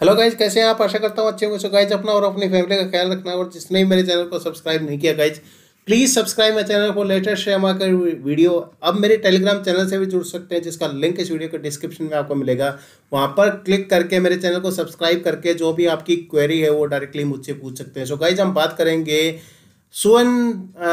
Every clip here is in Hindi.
हेलो गाइज कैसे हैं आप आशा करता हूँ अच्छे हो सो गाइज अपना और अपनी फैमिली का ख्याल रखना और जिसने भी मेरे चैनल को सब्सक्राइब नहीं किया गाइज प्लीज़ सब्सक्राइब मेरे चैनल को लेटेस्ट है हमारे वीडियो अब मेरे टेलीग्राम चैनल से भी जुड़ सकते हैं जिसका लिंक इस वीडियो के डिस्क्रिप्शन में आपको मिलेगा वहाँ पर क्लिक करके मेरे चैनल को सब्सक्राइब करके जो भी आपकी क्वेरी है वो डायरेक्टली मुझसे पूछ सकते हैं सो गाइज हम बात करेंगे सुवन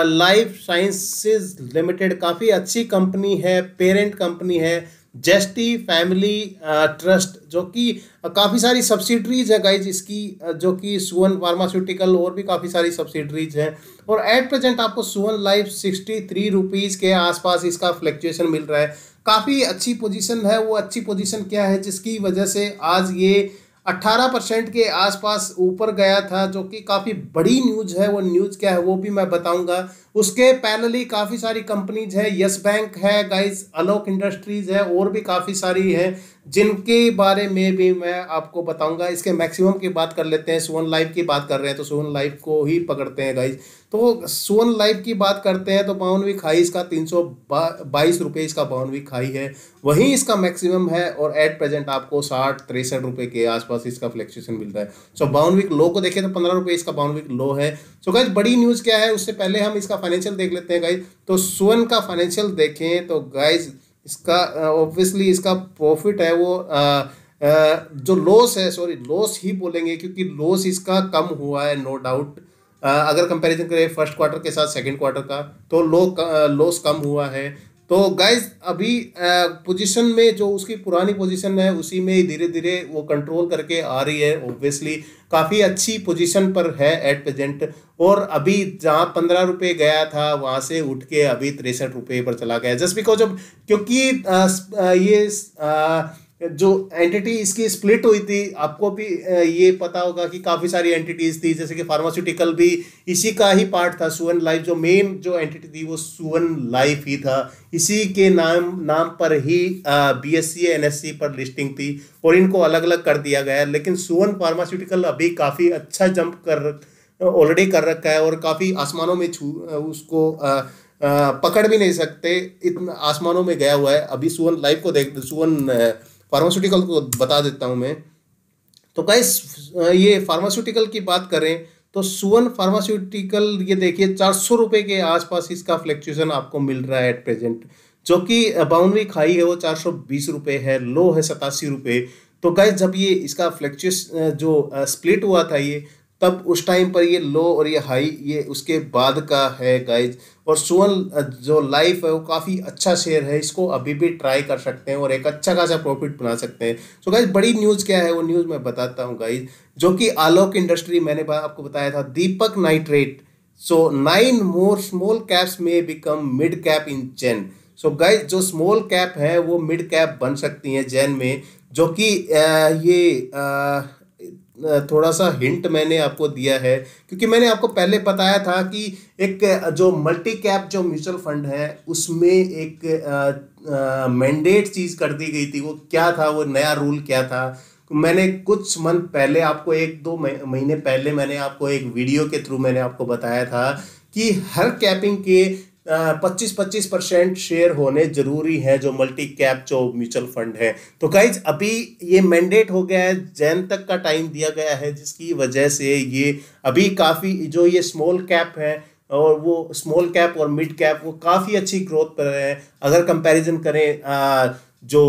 लाइफ साइंसिस लिमिटेड काफ़ी अच्छी कंपनी है पेरेंट कंपनी है जेस्टी फैमिली ट्रस्ट जो कि uh, काफ़ी सारी सब्सिडरीज है गाइज इसकी uh, जो कि सुवन फार्मास्यूटिकल और भी काफ़ी सारी सब्सिडरीज हैं और एट प्रेजेंट आपको सुवन लाइफ सिक्सटी थ्री रुपीज़ के आसपास इसका फ्लैक्चुएशन मिल रहा है काफ़ी अच्छी पोजीशन है वो अच्छी पोजीशन क्या है जिसकी वजह से आज ये 18 परसेंट के आसपास ऊपर गया था जो कि काफ़ी बड़ी न्यूज़ है वो न्यूज़ क्या है वो भी मैं बताऊंगा उसके पैनल ही काफ़ी सारी कंपनीज है यस बैंक है गाइस अलोक इंडस्ट्रीज़ है और भी काफ़ी सारी हैं जिनके बारे में भी मैं आपको बताऊंगा इसके मैक्सिमम की बात कर लेते हैं सुवन लाइफ की बात कर रहे हैं तो सुवन लाइफ को ही पकड़ते हैं गाइज तो सुवन लाइफ की बात करते हैं तो बावनवी खाई इसका तीन सौ बाईस रुपये इसका बावनवी खाई है वहीं इसका मैक्सिमम है और एट प्रेजेंट आपको साठ तिरसठ रुपये के आसपास आसपास इसका फ्लेक्चुएशन मिलता है सो बाउंड वीक लो को देखें तो पंद्रह रुपये इसका बाउंड वीक लो है सो so, गाइज बड़ी न्यूज़ क्या है उससे पहले हम इसका फाइनेंशियल देख लेते हैं गाइज तो सोन का फाइनेंशियल देखें तो गाइज इसका ऑब्वियसली uh, इसका प्रॉफिट है वो आ, uh, uh, जो लॉस है सॉरी लॉस ही बोलेंगे क्योंकि लॉस इसका कम हुआ है नो no डाउट uh, अगर कंपैरिजन करें फर्स्ट क्वार्टर के साथ सेकंड क्वार्टर का तो लॉस कम हुआ है तो गाइज अभी पोजीशन में जो उसकी पुरानी पोजीशन है उसी में धीरे धीरे वो कंट्रोल करके आ रही है ऑब्वियसली काफ़ी अच्छी पोजीशन पर है एट प्रेजेंट और अभी जहाँ पंद्रह रुपये गया था वहाँ से उठ के अभी तिरसठ रुपये पर चला गया जस्ट बिकॉज ऑफ क्योंकि आ, ये आ, जो एंटिटी इसकी स्प्लिट हुई थी आपको भी ये पता होगा कि काफ़ी सारी एंटिटीज़ थी जैसे कि फार्मास्यूटिकल भी इसी का ही पार्ट था सुवन लाइफ जो मेन जो एंटिटी थी वो सुवन लाइफ ही था इसी के नाम नाम पर ही B S E N S E पर लिस्टिंग थी और इनको अलग अलग कर दिया गया लेकिन सुवन फार्मास्यूटिकल अभी काफ़ी अच्छा जंप कर ऑलरेडी कर रखा है और काफ़ी आसमानों में छू उसको आ, आ, पकड़ भी नहीं सकते इतना आसमानों में गया हुआ है अभी सुवन लाइफ को देख सुवन फार्मास्यूटिकल को बता देता हूं मैं तो गाइस ये फार्मास्यूटिकल की बात करें तो सुवन फार्मास्यूटिकल ये देखिए चार सौ रुपये के आसपास इसका फ्लैक्चुएसन आपको मिल रहा है एट प्रेजेंट जो कि बाउंड्री खाई है वो चार सौ बीस रुपये है लो है सतासी रुपये तो गाइस जब ये इसका फ्लैक्चुएस जो स्प्लिट हुआ था ये तब उस टाइम पर ये लो और ये हाई ये उसके बाद का है गाइज और सुअल जो लाइफ है वो काफ़ी अच्छा शेयर है इसको अभी भी ट्राई कर सकते हैं और एक अच्छा खासा प्रॉफिट बना सकते हैं सो गाइज बड़ी न्यूज़ क्या है वो न्यूज़ मैं बताता हूँ गाइज जो कि आलोक इंडस्ट्री मैंने आपको बताया था Deepak nitrate so nine more small caps में become mid cap in chain so guys जो स्मॉल कैप है वो मिड कैप बन सकती हैं जैन में जो कि ये थोड़ा सा हिंट मैंने आपको दिया है क्योंकि मैंने आपको पहले बताया था कि एक जो मल्टी कैप जो म्यूचुअल फंड है उसमें एक मैंडेट चीज़ कर दी गई थी वो क्या था वो नया रूल क्या था मैंने कुछ मंथ पहले आपको एक दो महीने पहले मैंने आपको एक वीडियो के थ्रू मैंने आपको बताया था कि हर कैपिंग के पच्चीस पच्चीस परसेंट शेयर होने जरूरी हैं जो मल्टी कैप जो म्यूचुअल फंड है तो गाइज अभी ये मैंडेट हो गया है जैन तक का टाइम दिया गया है जिसकी वजह से ये अभी काफ़ी जो ये स्मॉल कैप है और वो स्मॉल कैप और मिड कैप वो काफ़ी अच्छी ग्रोथ पर है अगर कंपैरिजन करें आ, जो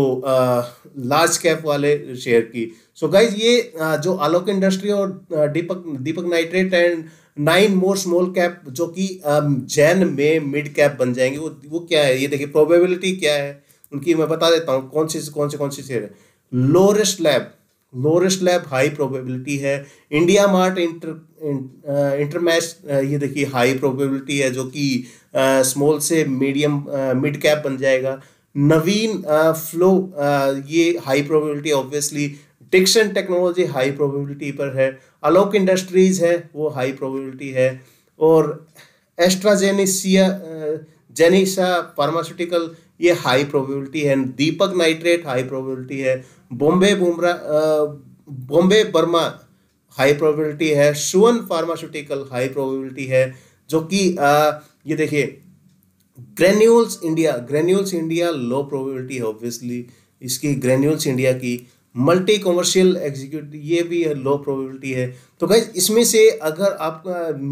लार्ज कैप वाले शेयर की सो so गाइज ये आ, जो आलोक इंडस्ट्री और Deepak Deepak nitrate and nine more small cap जो कि जैन में मिड कैप बन जाएंगे वो वो क्या है ये देखिए प्रोबेबिलिटी क्या है उनकी मैं बता देता हूँ कौन सी कौन से कौन सी शेयर है Laurus lab Laurus lab high probability है इंडिया मार्ट इंटर इंटरमैश ये देखिए हाई प्रोबेबिलिटी है जो कि स्मॉल से मीडियम मिड कैप बन जाएगा नवीन फ्लो uh, uh, ये high probability obviously Dixon technology high probability पर है अलोक इंडस्ट्रीज है वो हाई प्रोबेबिलिटी है और एस्ट्राजेनिसिया जेनिसा फार्मास्यूटिकल ये हाई प्रोबेबिलिटी है दीपक नाइट्रेट हाई प्रोबेबिलिटी है बॉम्बे बुमरा बॉम्बे बर्मा हाई प्रोबेबिलिटी है सुवन फार्मास्यूटिकल हाई प्रोबेबिलिटी है जो कि uh, ये देखिए granules India granules India low probability है ऑब्वियसली इसकी ग्रेन्यूल्स इंडिया की मल्टी कॉमर्शियल एग्जीक्यूटिव ये भी है लो प्रोबेबिलिटी है तो गाइज इसमें से अगर आप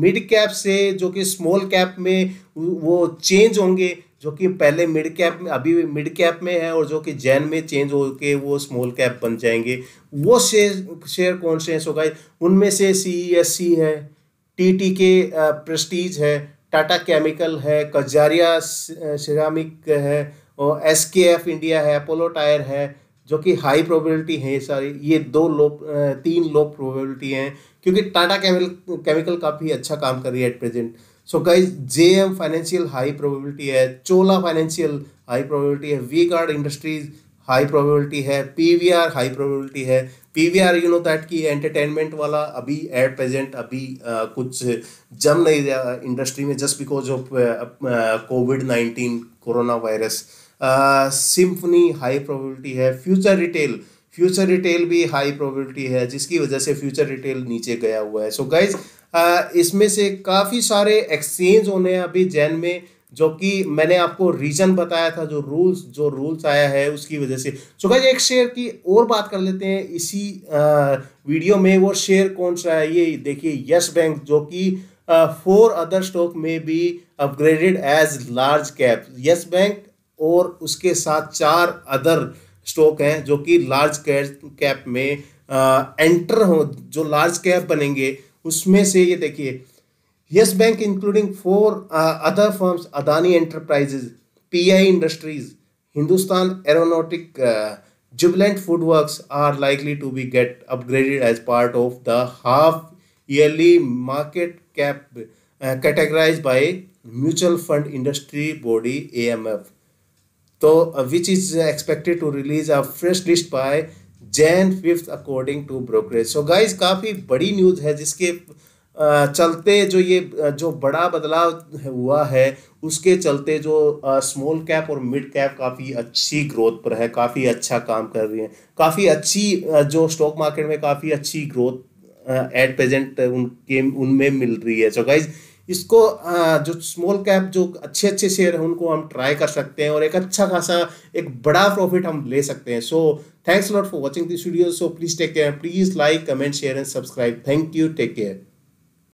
मिड कैप से जो कि स्मॉल कैप में वो चेंज होंगे जो कि पहले मिड कैप में अभी भी मिड कैप में है और जो कि जैन में चेंज हो के वो स्मॉल कैप बन जाएंगे वो शेयर शेयर कौन से हैं सो गाइज उनमें से सी एस सी है टी टी के प्रेस्टीज है टाटा केमिकल है कजारिया सिरामिक है और एस के एफ इंडिया है अपोलो टायर है जो कि हाई प्रोबेबिलिटी है सारी ये दो लो तीन लो प्रोबेबिलिटी हैं क्योंकि टाटा केमिकल केमिकल काफ़ी अच्छा काम कर रही है at present so guys J M financial high probability है चोला फाइनेंशियल हाई प्रोबेबिलिटी है V guard industries high probability है पीवीआर हाई प्रोबेबिलिटी है पीवीआर यू नो दैट की एंटरटेनमेंट वाला अभी एट प्रेजेंट अभी आ, कुछ जम नहीं रहा इंडस्ट्री में just because of COVID nineteen corona virus symphony high probability है फ्यूचर रिटेल फ्यूचर रिटेल भी हाई प्रोबेबिलिटी है जिसकी वजह से फ्यूचर रिटेल नीचे गया हुआ है सो so गाइज इसमें से काफ़ी सारे एक्सचेंज होने हैं अभी जैन में जो कि मैंने आपको रीजन बताया था जो रूल्स जो रूल्स आया है उसकी वजह से सो गाइस एक शेयर की और बात कर लेते हैं इसी वीडियो में वो शेयर कौन सा है ये देखिए यस बैंक जो कि फोर अदर स्टॉक में भी upgraded as large cap Yes Bank और उसके साथ चार अदर स्टॉक हैं जो कि लार्ज कैप में एंटर हो जो लार्ज कैप बनेंगे उसमें से ये देखिए Yes Bank, including four uh, other firms Adani Enterprises, PI Industries, Hindustan Aeronautic, uh, Jubilant Foodworks are likely to be get upgraded as part of the half yearly market cap uh, categorized by mutual fund industry body AMF. So, uh, which is expected to release a fresh list by Jain fifth according to brokerage so guys काफ़ी बड़ी न्यूज़ है जिसके चलते जो ये जो बड़ा बदलाव हुआ है उसके चलते जो स्मॉल कैप और मिड कैप काफ़ी अच्छी ग्रोथ पर है काफ़ी अच्छा काम कर रही है काफ़ी अच्छी जो स्टॉक मार्केट में काफ़ी अच्छी ग्रोथ एट प्रेजेंट उनके उनमें मिल रही है सो गाइज इसको जो स्मॉल कैप जो अच्छे अच्छे शेयर हैं उनको हम ट्राई कर सकते हैं और एक अच्छा खासा एक बड़ा प्रॉफिट हम ले सकते हैं so thanks lot for watching this video so please take care please like comment share and subscribe thank you take care